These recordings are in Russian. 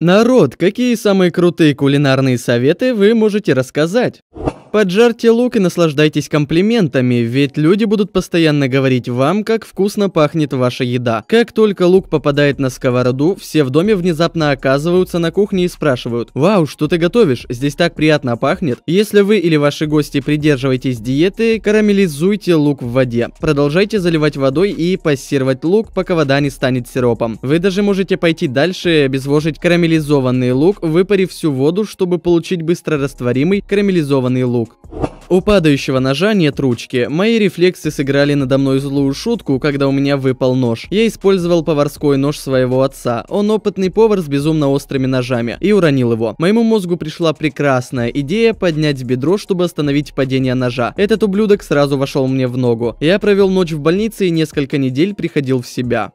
Народ, какие самые крутые кулинарные советы вы можете рассказать? Поджарьте лук и наслаждайтесь комплиментами, ведь люди будут постоянно говорить вам, как вкусно пахнет ваша еда. Как только лук попадает на сковороду, все в доме внезапно оказываются на кухне и спрашивают «Вау, что ты готовишь? Здесь так приятно пахнет». Если вы или ваши гости придерживаетесь диеты, карамелизуйте лук в воде. Продолжайте заливать водой и пассировать лук, пока вода не станет сиропом. Вы даже можете пойти дальше и обезвожить карамелизованный лук, выпарив всю воду, чтобы получить быстрорастворимый карамелизованный лук звук. У падающего ножа нет ручки. Мои рефлексы сыграли надо мной злую шутку, когда у меня выпал нож. Я использовал поварской нож своего отца. Он опытный повар с безумно острыми ножами. И уронил его. Моему мозгу пришла прекрасная идея поднять бедро, чтобы остановить падение ножа. Этот ублюдок сразу вошел мне в ногу. Я провел ночь в больнице и несколько недель приходил в себя.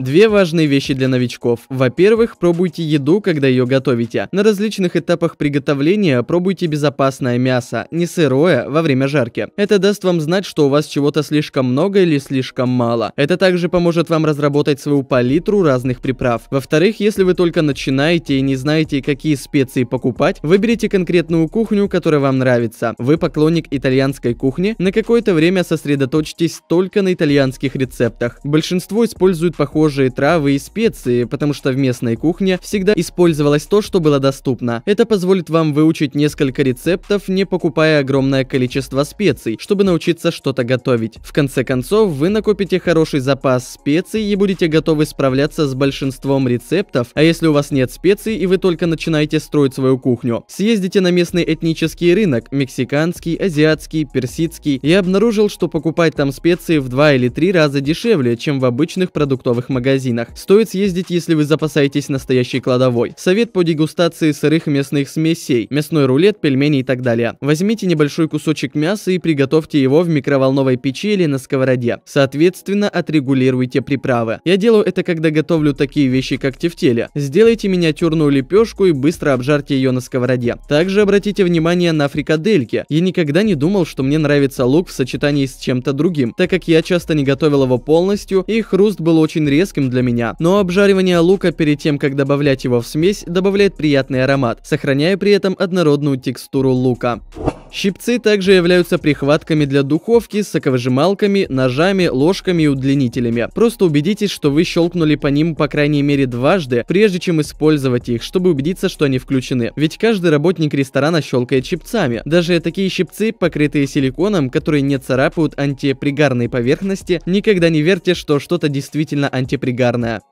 Две важные вещи для новичков. Во-первых, пробуйте еду, когда ее готовите. На различных этапах приготовления пробуйте безопасное мясо, не сырое, такое во время жарки. Это даст вам знать, что у вас чего-то слишком много или слишком мало. Это также поможет вам разработать свою палитру разных приправ. Во-вторых, если вы только начинаете и не знаете, какие специи покупать, выберите конкретную кухню, которая вам нравится. Вы поклонник итальянской кухни, на какое-то время сосредоточьтесь только на итальянских рецептах. Большинство используют похожие травы и специи, потому что в местной кухне всегда использовалось то, что было доступно. Это позволит вам выучить несколько рецептов, не покупая огромное нужное количество специй, чтобы научиться что-то готовить. В конце концов, вы накопите хороший запас специй и будете готовы справляться с большинством рецептов, а если у вас нет специй и вы только начинаете строить свою кухню, съездите на местный этнический рынок, мексиканский, азиатский, персидский, и обнаружил, что покупать там специи в 2 или 3 раза дешевле, чем в обычных продуктовых магазинах. Стоит съездить, если вы запасаетесь настоящей кладовой. Совет по дегустации сырых местных смесей, мясной рулет, пельмени и так далее. Возьмите небольшой кусочек мяса и приготовьте его в микроволновой печи или на сковороде. Соответственно, отрегулируйте приправы. Я делаю это, когда готовлю такие вещи, как тефтели. Сделайте миниатюрную лепешку и быстро обжарьте ее на сковороде. Также обратите внимание на фрикадельки. Я никогда не думал, что мне нравится лук в сочетании с чем-то другим, так как я часто не готовил его полностью, и хруст был очень резким для меня. Но обжаривание лука перед тем, как добавлять его в смесь, добавляет приятный аромат, сохраняя при этом однородную текстуру лука. Щипцы также являются прихватками для духовки, соковыжималками, ножами, ложками и удлинителями. Просто убедитесь, что вы щелкнули по ним по крайней мере дважды, прежде чем использовать их, чтобы убедиться, что они включены. Ведь каждый работник ресторана щелкает щипцами. Даже такие щипцы, покрытые силиконом, которые не царапают антипригарные поверхности, никогда не верьте, что что-то действительно антипригарное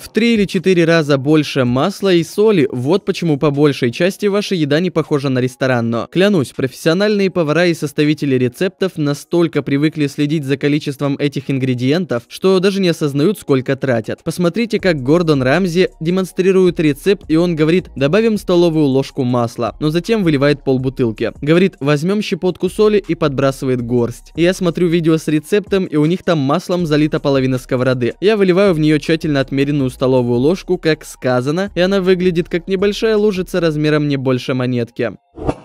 в 3 или 4 раза больше масла и соли, вот почему по большей части ваша еда не похожа на ресторанную. Клянусь, профессиональные повара и составители рецептов настолько привыкли следить за количеством этих ингредиентов, что даже не осознают, сколько тратят. Посмотрите, как Гордон Рамзи демонстрирует рецепт, и он говорит, добавим столовую ложку масла, но затем выливает полбутылки. Говорит, возьмем щепотку соли и подбрасывает горсть. Я смотрю видео с рецептом, и у них там маслом залита половина сковороды. Я выливаю в нее тщательно отмеренную столовую ложку, как сказано, и она выглядит как небольшая лужица размером не больше монетки.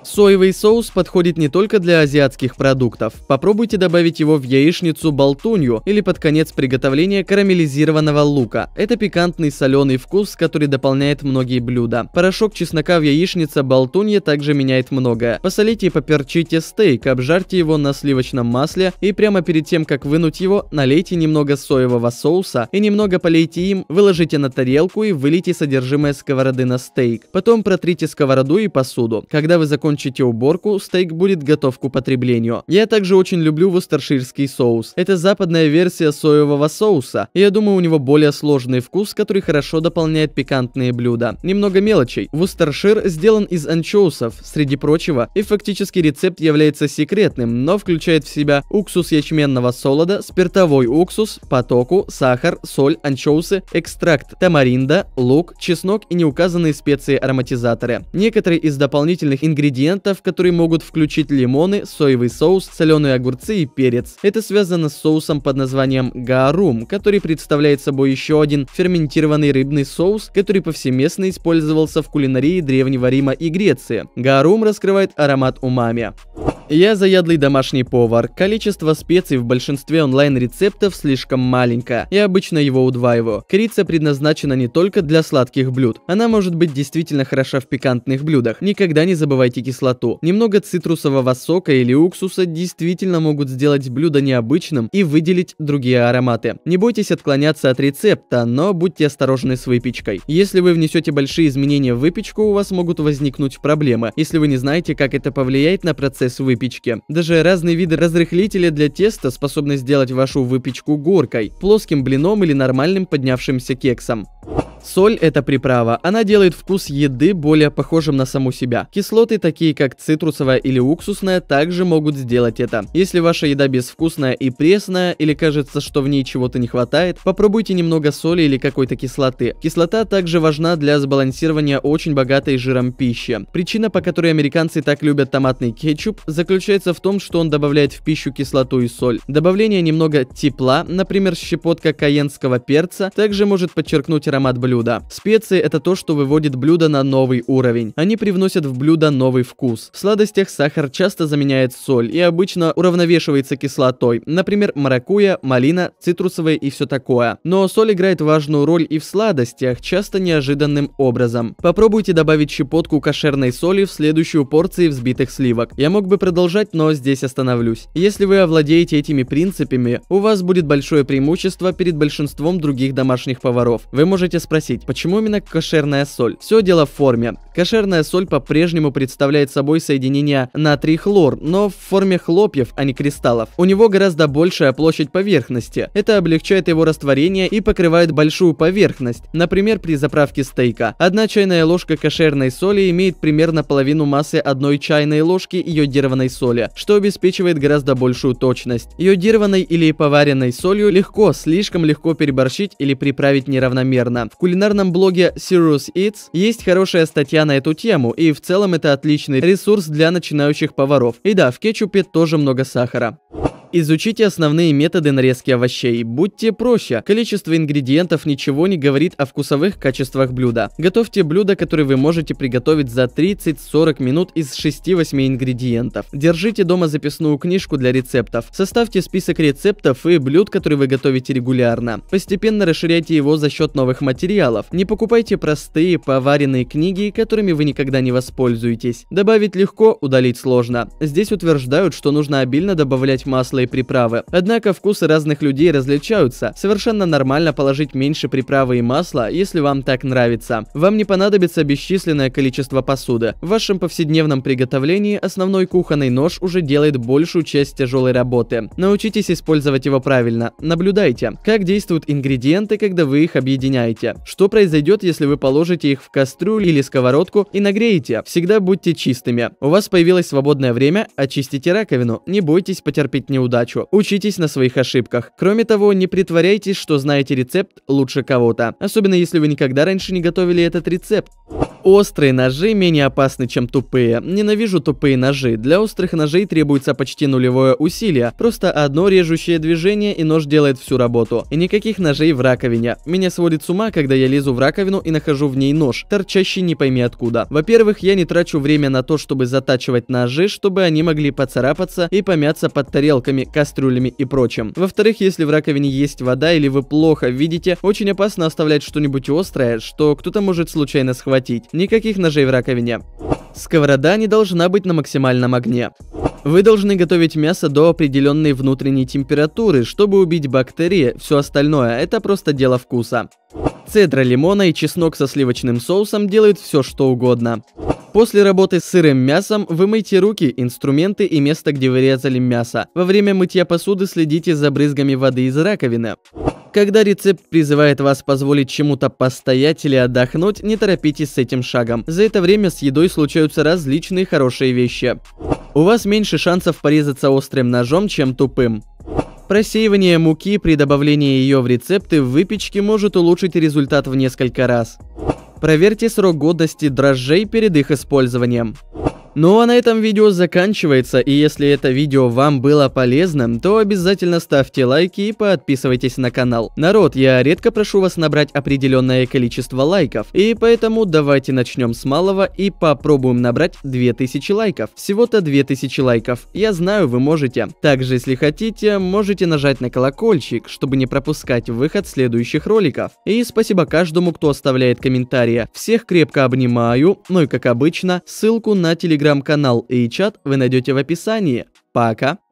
Соевый соус подходит не только для азиатских продуктов. Попробуйте добавить его в яичницу болтунью или под конец приготовления карамелизированного лука. Это пикантный соленый вкус, который дополняет многие блюда. Порошок чеснока в яичнице болтунья также меняет многое. Посолите и поперчите стейк, обжарьте его на сливочном масле и прямо перед тем, как вынуть его, налейте немного соевого соуса и немного полейте им, выложите на тарелку и вылейте содержимое сковороды на стейк. Потом протрите сковороду и посуду. Когда вы закончите закончите уборку, стейк будет готов к употреблению. Я также очень люблю вустерширский соус. Это западная версия соевого соуса. И я думаю, у него более сложный вкус, который хорошо дополняет пикантные блюда. Немного мелочей. Вустершир сделан из анчоусов, среди прочего, и фактически рецепт является секретным, но включает в себя уксус ячменного солода, спиртовой уксус, потоку, сахар, соль, анчоусы, экстракт тамаринда, лук, чеснок и неуказанные специи-ароматизаторы. Некоторые из дополнительных ингредиентов ингредиентов, которые могут включить лимоны, соевый соус, соленые огурцы и перец. Это связано с соусом под названием гарум, который представляет собой еще один ферментированный рыбный соус, который повсеместно использовался в кулинарии Древнего Рима и Греции. Гарум раскрывает аромат умами. Я заядлый домашний повар. Количество специй в большинстве онлайн-рецептов слишком маленько. Я обычно его удваиваю. Корица предназначена не только для сладких блюд. Она может быть действительно хороша в пикантных блюдах. Никогда не забывайте кислоту. Немного цитрусового сока или уксуса действительно могут сделать блюдо необычным и выделить другие ароматы. Не бойтесь отклоняться от рецепта, но будьте осторожны с выпечкой. Если вы внесете большие изменения в выпечку, у вас могут возникнуть проблемы, если вы не знаете, как это повлияет на процесс выпечки выпечке. Даже разные виды разрыхлителя для теста способны сделать вашу выпечку горкой, плоским блином или нормальным поднявшимся кексом. Соль – это приправа, она делает вкус еды более похожим на саму себя. Кислоты, такие как цитрусовая или уксусная, также могут сделать это. Если ваша еда безвкусная и пресная, или кажется, что в ней чего-то не хватает, попробуйте немного соли или какой-то кислоты. Кислота также важна для сбалансирования очень богатой жиром пищи. Причина, по которой американцы так любят томатный кетчуп, заключается в том, что он добавляет в пищу кислоту и соль. Добавление немного тепла, например, щепотка каенского перца, также может подчеркнуть аромат блюда блюда. Специи – это то, что выводит блюдо на новый уровень. Они привносят в блюдо новый вкус. В сладостях сахар часто заменяет соль и обычно уравновешивается кислотой, например, маракуя, малина, цитрусовые и все такое. Но соль играет важную роль и в сладостях, часто неожиданным образом. Попробуйте добавить щепотку кошерной соли в следующую порцию взбитых сливок. Я мог бы продолжать, но здесь остановлюсь. Если вы овладеете этими принципами, у вас будет большое преимущество перед большинством других домашних поваров. Вы можете спросить, спросить, почему именно кошерная соль? Все дело в форме. Кошерная соль по-прежнему представляет собой соединение натрий хлор, но в форме хлопьев, а не кристаллов. У него гораздо большая площадь поверхности. Это облегчает его растворение и покрывает большую поверхность, например, при заправке стейка. Одна чайная ложка кошерной соли имеет примерно половину массы одной чайной ложки йодированной соли, что обеспечивает гораздо большую точность. Йодированной или поваренной солью легко, слишком легко переборщить или приправить неравномерно. Вкус кулинарном блоге Serious Eats есть хорошая статья на эту тему, и в целом это отличный ресурс для начинающих поваров. И да, в кетчупе тоже много сахара. Изучите основные методы нарезки овощей. Будьте проще. Количество ингредиентов ничего не говорит о вкусовых качествах блюда. Готовьте блюда, которые вы можете приготовить за 30-40 минут из 6-8 ингредиентов. Держите дома записную книжку для рецептов. Составьте список рецептов и блюд, которые вы готовите регулярно. Постепенно расширяйте его за счет новых материалов. Не покупайте простые, поваренные книги, которыми вы никогда не воспользуетесь. Добавить легко, удалить сложно. Здесь утверждают, что нужно обильно добавлять масло кислые приправы. Однако вкусы разных людей различаются. Совершенно нормально положить меньше приправы и масла, если вам так нравится. Вам не понадобится бесчисленное количество посуды. В вашем повседневном приготовлении основной кухонный нож уже делает большую часть тяжелой работы. Научитесь использовать его правильно. Наблюдайте, как действуют ингредиенты, когда вы их объединяете. Что произойдет, если вы положите их в кастрюлю или сковородку и нагреете? Всегда будьте чистыми. У вас появилось свободное время, очистите раковину. Не бойтесь потерпеть неудачу удачу. Учитесь на своих ошибках. Кроме того, не притворяйтесь, что знаете рецепт лучше кого-то. Особенно если вы никогда раньше не готовили этот рецепт. Острые ножи менее опасны, чем тупые. Ненавижу тупые ножи. Для острых ножей требуется почти нулевое усилие. Просто одно режущее движение и нож делает всю работу. И никаких ножей в раковине. Меня сводит с ума, когда я лезу в раковину и нахожу в ней нож, торчащий не пойми откуда. Во-первых, я не трачу время на то, чтобы затачивать ножи, чтобы они могли поцарапаться и помяться под тарелками, кастрюлями и прочим. Во-вторых, если в раковине есть вода или вы плохо видите, очень опасно оставлять что-нибудь острое, что кто-то может случайно схватить. Никаких ножей в раковине. Сковорода не должна быть на максимальном огне. Вы должны готовить мясо до определенной внутренней температуры, чтобы убить бактерии, все остальное – это просто дело вкуса. Цедра лимона и чеснок со сливочным соусом делают все что угодно. После работы с сырым мясом вымойте руки, инструменты и место, где вырезали мясо. Во время мытья посуды следите за брызгами воды из раковины. Когда рецепт призывает вас позволить чему-то постоять или отдохнуть, не торопитесь с этим шагом. За это время с едой случаются различные хорошие вещи. У вас меньше шансов порезаться острым ножом, чем тупым. Просеивание муки при добавлении ее в рецепты в выпечке может улучшить результат в несколько раз. Проверьте срок годности дрожжей перед их использованием. Ну а на этом видео заканчивается, и если это видео вам было полезным, то обязательно ставьте лайки и подписывайтесь на канал. Народ, я редко прошу вас набрать определенное количество лайков, и поэтому давайте начнем с малого и попробуем набрать 2000 лайков. Всего-то 2000 лайков, я знаю вы можете. Также если хотите, можете нажать на колокольчик, чтобы не пропускать выход следующих роликов. И спасибо каждому, кто оставляет комментарии. Всех крепко обнимаю, ну и как обычно, ссылку на телеграм телеграм-канал и чат вы найдете в описании. Пока!